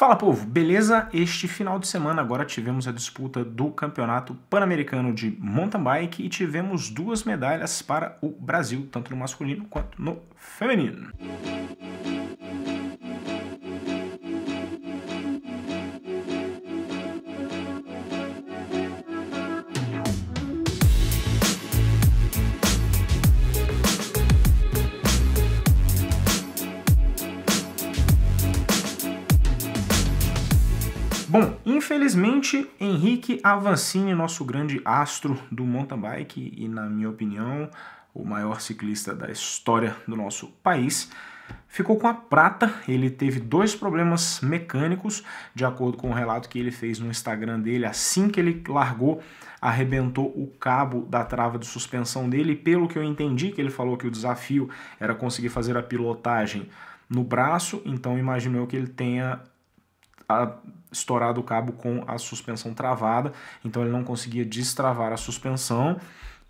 Fala povo, beleza? Este final de semana agora tivemos a disputa do Campeonato Pan-Americano de Mountain Bike e tivemos duas medalhas para o Brasil, tanto no masculino quanto no feminino. Bom, infelizmente, Henrique Avancini, nosso grande astro do mountain bike e, na minha opinião, o maior ciclista da história do nosso país, ficou com a prata. Ele teve dois problemas mecânicos, de acordo com o relato que ele fez no Instagram dele. Assim que ele largou, arrebentou o cabo da trava de suspensão dele. Pelo que eu entendi, que ele falou que o desafio era conseguir fazer a pilotagem no braço, então imaginei que ele tenha estourado o cabo com a suspensão travada, então ele não conseguia destravar a suspensão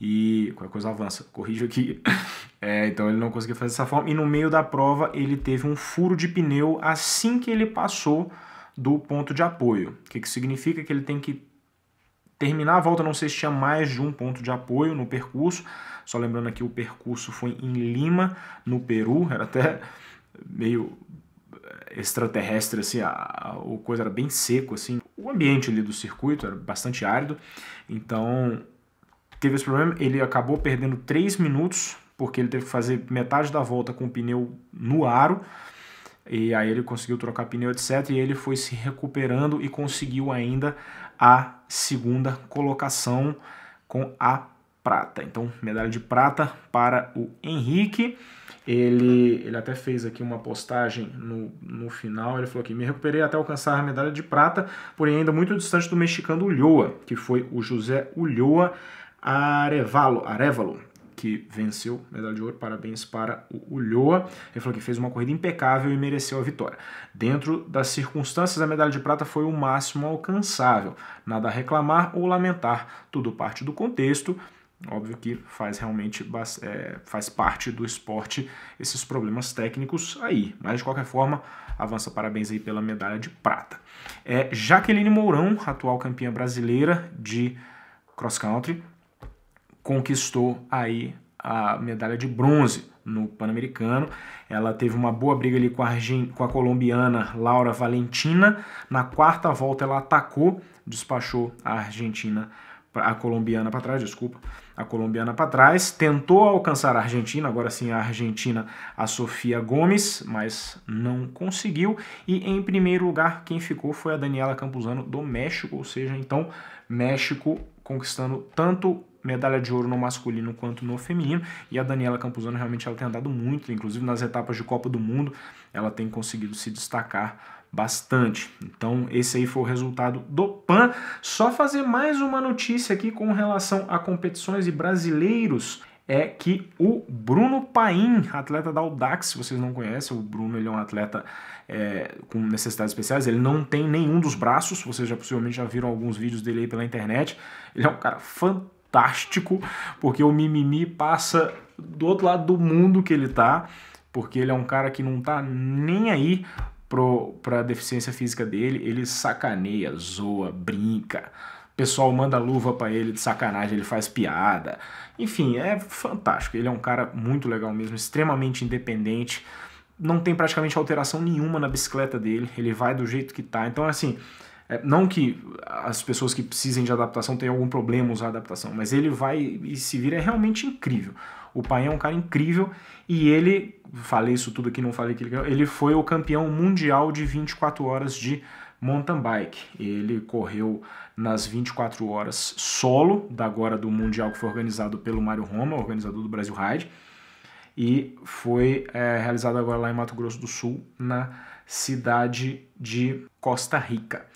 e qualquer coisa avança, corrija aqui. É, então ele não conseguia fazer dessa forma e no meio da prova ele teve um furo de pneu assim que ele passou do ponto de apoio. O que, que significa que ele tem que terminar a volta, não sei se tinha mais de um ponto de apoio no percurso. Só lembrando aqui, o percurso foi em Lima, no Peru, era até meio extraterrestre, assim, a, a, o coisa era bem seco, assim. O ambiente ali do circuito era bastante árido, então teve esse problema. Ele acabou perdendo 3 minutos, porque ele teve que fazer metade da volta com o pneu no aro, e aí ele conseguiu trocar pneu, etc. E ele foi se recuperando e conseguiu ainda a segunda colocação com a prata. Então, medalha de prata para o Henrique. Ele, ele até fez aqui uma postagem no, no final. Ele falou que me recuperei até alcançar a medalha de prata, porém ainda muito distante do mexicano Ulloa, que foi o José Ulloa Arevalo, Arevalo que venceu medalha de ouro. Parabéns para o Ulloa. Ele falou que fez uma corrida impecável e mereceu a vitória. Dentro das circunstâncias, a medalha de prata foi o máximo alcançável. Nada a reclamar ou lamentar, tudo parte do contexto. Óbvio que faz realmente é, faz parte do esporte esses problemas técnicos aí, mas de qualquer forma avança parabéns aí pela medalha de prata. É, Jaqueline Mourão, atual campeã brasileira de cross country, conquistou aí a medalha de bronze no Pan-Americano. Ela teve uma boa briga ali com a, com a colombiana Laura Valentina. Na quarta volta ela atacou, despachou a Argentina a colombiana para trás, desculpa, a colombiana para trás, tentou alcançar a Argentina, agora sim a Argentina, a Sofia Gomes, mas não conseguiu. E em primeiro lugar, quem ficou foi a Daniela Campuzano do México, ou seja, então México conquistando tanto medalha de ouro no masculino quanto no feminino. E a Daniela Campuzano realmente ela tem andado muito, inclusive nas etapas de Copa do Mundo, ela tem conseguido se destacar bastante. Então, esse aí foi o resultado do PAN. Só fazer mais uma notícia aqui com relação a competições e brasileiros é que o Bruno Paim, atleta da Audax, se vocês não conhecem, o Bruno ele é um atleta é, com necessidades especiais, ele não tem nenhum dos braços, vocês já possivelmente já viram alguns vídeos dele aí pela internet, ele é um cara fantástico, porque o mimimi passa do outro lado do mundo que ele tá, porque ele é um cara que não tá nem aí para a deficiência física dele, ele sacaneia, zoa, brinca. O pessoal manda luva para ele de sacanagem, ele faz piada. Enfim, é fantástico. Ele é um cara muito legal mesmo, extremamente independente. Não tem praticamente alteração nenhuma na bicicleta dele, ele vai do jeito que tá. Então, assim, é, não que as pessoas que precisem de adaptação tenham algum problema usar adaptação, mas ele vai e se vira é realmente incrível. O pai é um cara incrível e ele, falei isso tudo aqui, não falei que ele ele foi o campeão mundial de 24 horas de mountain bike. Ele correu nas 24 horas solo, da agora do mundial que foi organizado pelo Mário Roma, organizador do Brasil Ride, e foi é, realizado agora lá em Mato Grosso do Sul, na cidade de Costa Rica.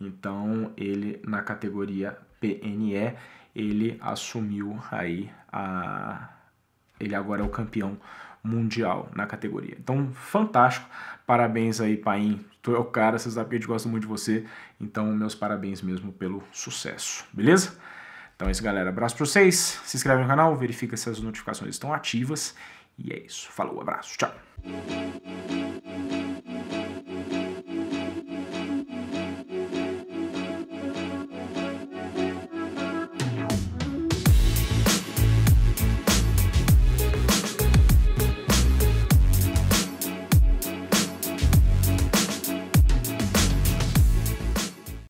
Então ele na categoria PNE ele assumiu aí a ele agora é o campeão mundial na categoria. Então, fantástico. Parabéns aí, Paim. Tu é o cara, vocês sabe que a muito de você. Então, meus parabéns mesmo pelo sucesso. Beleza? Então é isso, galera. Abraço para vocês. Se inscreve no canal, verifica se as notificações estão ativas. E é isso. Falou, abraço. Tchau.